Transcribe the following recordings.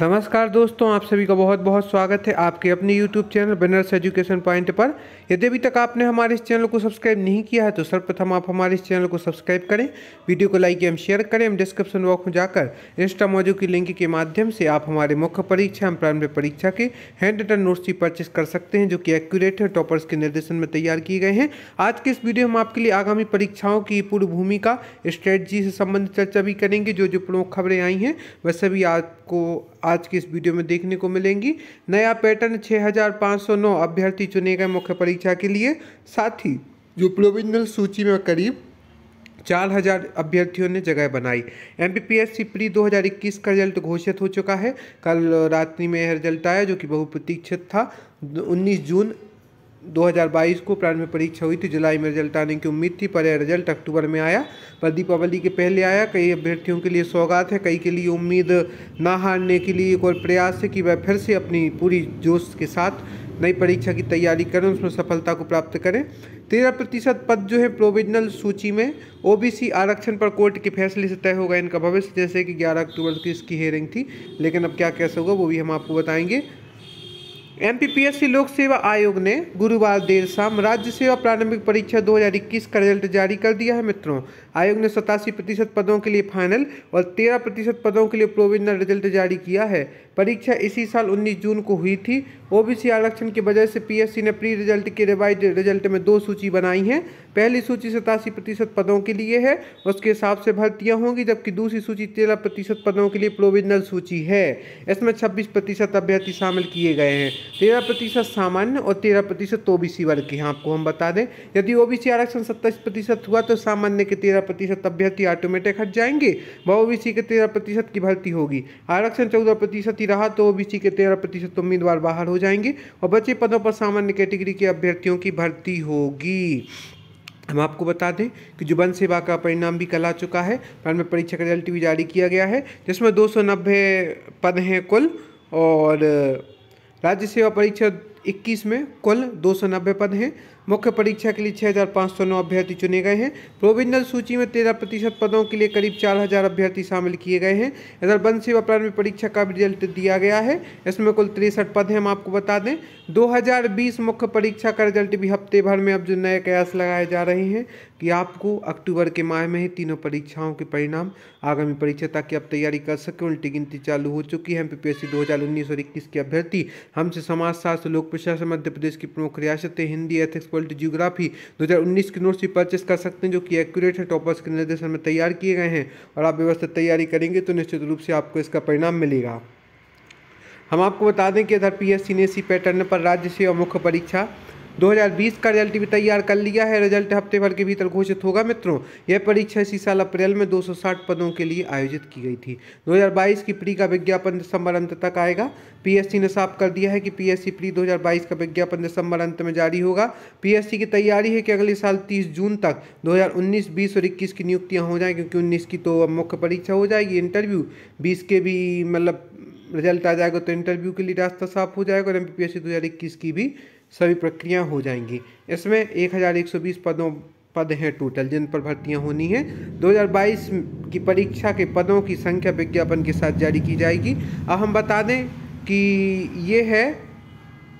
नमस्कार दोस्तों आप सभी का बहुत बहुत स्वागत है आपके अपने YouTube channel banners education point पर यदि अभी तक आपने हमारे इस चैनल को सब्सक्राइब नहीं किया है तो सर्वप्रथम आप हमारे इस चैनल को सब्सक्राइब करें वीडियो को लाइक एवं शेयर करें एवं डिस्क्रिप्शन बॉक्स में जाकर इंस्टा मौजू की लिंक के माध्यम से आप हमारे मुख्य परीक्षा एवं प्रारंभिक परीक्षा के हैंड रिटर्न नोट्स की परचेस कर सकते हैं जो कि एक्यूरेट है टॉपर्स के निर्देशन में तैयार किए गए हैं आज के इस वीडियो में आपके लिए आगामी परीक्षाओं की पूर्व भूमिका स्ट्रेटजी से संबंधित चर्चा भी करेंगे जो जो प्रमुख खबरें आई हैं वह सभी आपको आज की इस वीडियो में देखने को मिलेंगी नया पैटर्न 6509 अभ्यर्थी चुने गए मुख्य परीक्षा के लिए साथ ही जो प्रोविजनल सूची में करीब चार हजार अभ्यर्थियों ने जगह बनाई M P P S C pre दो हज़ार इक्कीस का रिजल्ट घोषित हो चुका है कल रात्रि में यह रिजल्ट आया जो कि बहुप्रतीक्षित था 19 जून 2022 को प्रारंभिक परीक्षा हुई थी जुलाई में रिजल्ट आने की उम्मीद थी पर यह रिजल्ट अक्टूबर में आया पर दीपावली के पहले आया कई अभ्यर्थियों के लिए सौगात है कई के लिए उम्मीद ना हारने के लिए एक और प्रयास है कि वह फिर से अपनी पूरी जोश के साथ नई परीक्षा की तैयारी करें उसमें सफलता को प्राप्त करें तेरह प्रतिशत पद जो है प्रोविजनल सूची में ओबीसी आरक्षण पर कोर्ट के फैसले से तय होगा इनका भविष्य जैसे कि 11 अक्टूबर की इसकी हेयरिंग थी लेकिन अब क्या कैसे होगा वो भी हम आपको बताएंगे एमपीपीएससी लोक सेवा आयोग ने गुरुवार देर शाम राज्य सेवा प्रारंभिक परीक्षा 2021 का रिजल्ट जारी कर दिया है मित्रों आयोग ने सतासी प्रतिशत पदों के लिए फाइनल और 13 प्रतिशत पदों के लिए प्रोविजनल रिजल्ट जारी किया है परीक्षा इसी साल 19 जून को हुई थी ओबीसी आरक्षण की वजह से पीएससी ने प्री रिजल्ट के रिवाइज रिजल्ट में दो सूची बनाई हैं पहली सूची सतासी प्रतिशत पदों के लिए है उसके हिसाब से भर्तियां होंगी जबकि दूसरी सूची तेरह प्रतिशत पदों के लिए प्रोविजनल सूची है इसमें छब्बीस प्रतिशत अभ्यर्थी शामिल किए गए हैं तेरह प्रतिशत सामान्य और तेरह प्रतिशत ओबीसी वर्ग के हैं आपको हम बता दें यदि ओबीसी आरक्षण सत्ताईस प्रतिशत हुआ तो सामान्य के तेरह प्रतिशत अभ्यर्थी ऑटोमेटिक हट जाएंगे व ओबीसी के तेरह प्रतिशत की भर्ती होगी आरक्षण चौदह प्रतिशत की रहा तो ओबीसी के तेरह प्रतिशत उम्मीदवार बाहर हो जाएंगे और बचे पदों पर सामान्य कैटेगरी के अभ्यर्थियों की भर्ती होगी हम आपको बता दें कि जुबन सेवा का परिणाम भी कल आ चुका है प्रारंभिक परीक्षा का रिजल्ट भी जारी किया गया है जिसमें दो पद हैं कुल और राज्य सेवा परीक्षा 21 में कुल दो पद हैं मुख्य परीक्षा के लिए छः हज़ार पाँच सौ नौ अभ्यर्थी चुने गए हैं प्रोविजनल सूची में तेरह प्रतिशत पदों के लिए करीब चार हज़ार अभ्यर्थी शामिल किए गए हैं इधर वन सेवा प्रारंभिक परीक्षा का भी रिजल्ट दिया गया है इसमें कुल तिरसठ पद हैं हम आपको बता दें 2020 मुख्य परीक्षा का रिजल्ट भी हफ्ते भर में अब जो नए कयास लगाए जा रहे हैं कि आपको अक्टूबर के माह में ही तीनों परीक्षाओं के परिणाम आगामी परीक्षा ताकि आप तैयारी कर सकें उल्टी गिनती चालू हो चुकी है पी पी एस और इक्कीस के अभ्यर्थी हमसे समाजशास्त्र लोक प्रशासन मध्य प्रदेश की प्रमुख रियासतें हिंदी एथिक्स जियोग्राफी दो जियोग्राफी 2019 के नोट्स भी परचेस कर सकते हैं जो कि एक्यूरेट है टॉपर्स के निर्देशन में तैयार किए गए हैं और आप व्यवस्थित तैयारी करेंगे तो निश्चित रूप से आपको इसका परिणाम मिलेगा हम आपको बता दें कि इधर पीएससी ने पैटर्न पर राज्य सेवा मुख्य परीक्षा 2020 का रिजल्ट भी तैयार कर लिया है रिजल्ट हफ्ते भर के भीतर घोषित होगा मित्रों यह परीक्षा इसी साल अप्रैल में 260 पदों के लिए आयोजित की गई थी 2022 की प्री का विज्ञापन दिसंबर अंत तक आएगा पीएससी ने साफ कर दिया है कि पीएससी प्री 2022 का विज्ञापन दिसंबर अंत में जारी होगा पीएससी की तैयारी है कि अगले साल तीस जून तक दो हज़ार और इक्कीस की नियुक्तियाँ हो जाएँ क्योंकि उन्नीस की तो मुख्य परीक्षा हो जाएगी इंटरव्यू बीस के भी मतलब रिजल्ट आ जाएगा तो इंटरव्यू के लिए रास्ता साफ हो जाएगा और एम पी की भी सभी प्रक्रियाएं हो जाएंगी इसमें एक हज़ार एक सौ बीस पदों पद हैं टोटल जिन पर भर्तियां होनी हैं 2022 की परीक्षा के पदों की संख्या विज्ञापन के साथ जारी की जाएगी अब हम बता दें कि ये है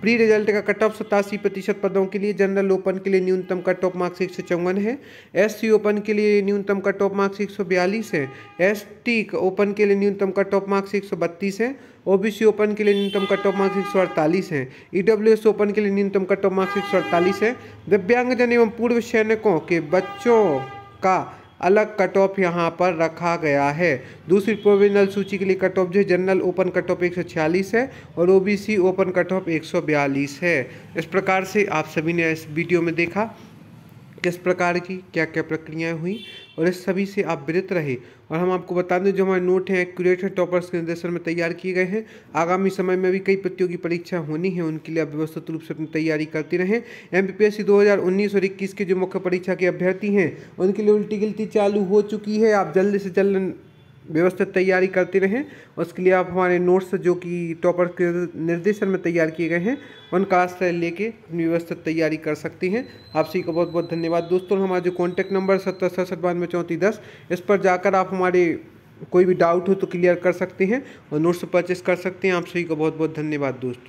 प्री रिजल्ट का कट ऑफ सतासी प्रतिशत पदों के लिए जनरल ओपन के लिए न्यूनतम कट ऑफ मार्क्स एक सौ चौवन है एस सी ओपन के लिए न्यूनतम कट ऑफ मार्क्स एक सौ बयालीस है एस टी ओपन के लिए न्यूनतम कट ऑफ मार्क्स एक सौ बत्तीस है ओ बी सी ओपन के लिए न्यूनतम कट ऑफ मार्क्स एक सौ अड़तालीस है ई डब्ल्यू एस ओपन के लिए न्यूनतम कट ऑफ मार्क्स एक सौ अड़तालीस है दिव्यांगजन एवं पूर्व सैनिकों के बच्चों का अलग कट ऑफ यहाँ पर रखा गया है दूसरी प्रोविजनल सूची के लिए कट ऑफ जो है जनरल ओपन कट ऑफ एक है और ओबीसी ओपन कट ऑफ एक है इस प्रकार से आप सभी ने इस वीडियो में देखा किस प्रकार की क्या क्या प्रक्रियाएं हुई और इस सभी से आप विरत रहे और हम आपको बता दें जो हमारे नोट हैं एक्यूरेट हैं टॉपर्स के निर्देशन में तैयार किए गए हैं आगामी समय में भी कई प्रतियोगी परीक्षा होनी है उनके लिए आप व्यवस्थित रूप से अपनी तैयारी करते रहें एम पी एस सी दो हज़ार उन्नीस और इक्कीस के जो मुख्य परीक्षा के अभ्यर्थी हैं उनके लिए उल्टी गिलती चालू हो चुकी है आप जल्द से जल्द व्यवस्थित तैयारी करते रहें उसके लिए आप हमारे नोट्स जो कि टॉपर के निर्देशन में तैयार किए गए हैं उनका आश्रय लेके अपनी व्यवस्थित तैयारी कर सकती हैं आप सभी का बहुत बहुत धन्यवाद दोस्तों हमारा जो कॉन्टैक्ट नंबर सत्तर सड़सठ बानवे चौंतीस दस इस पर जाकर आप हमारे कोई भी डाउट हो तो क्लियर कर सकते हैं और नोट्स परचेस कर सकते हैं आप सभी का बहुत बहुत धन्यवाद दोस्तों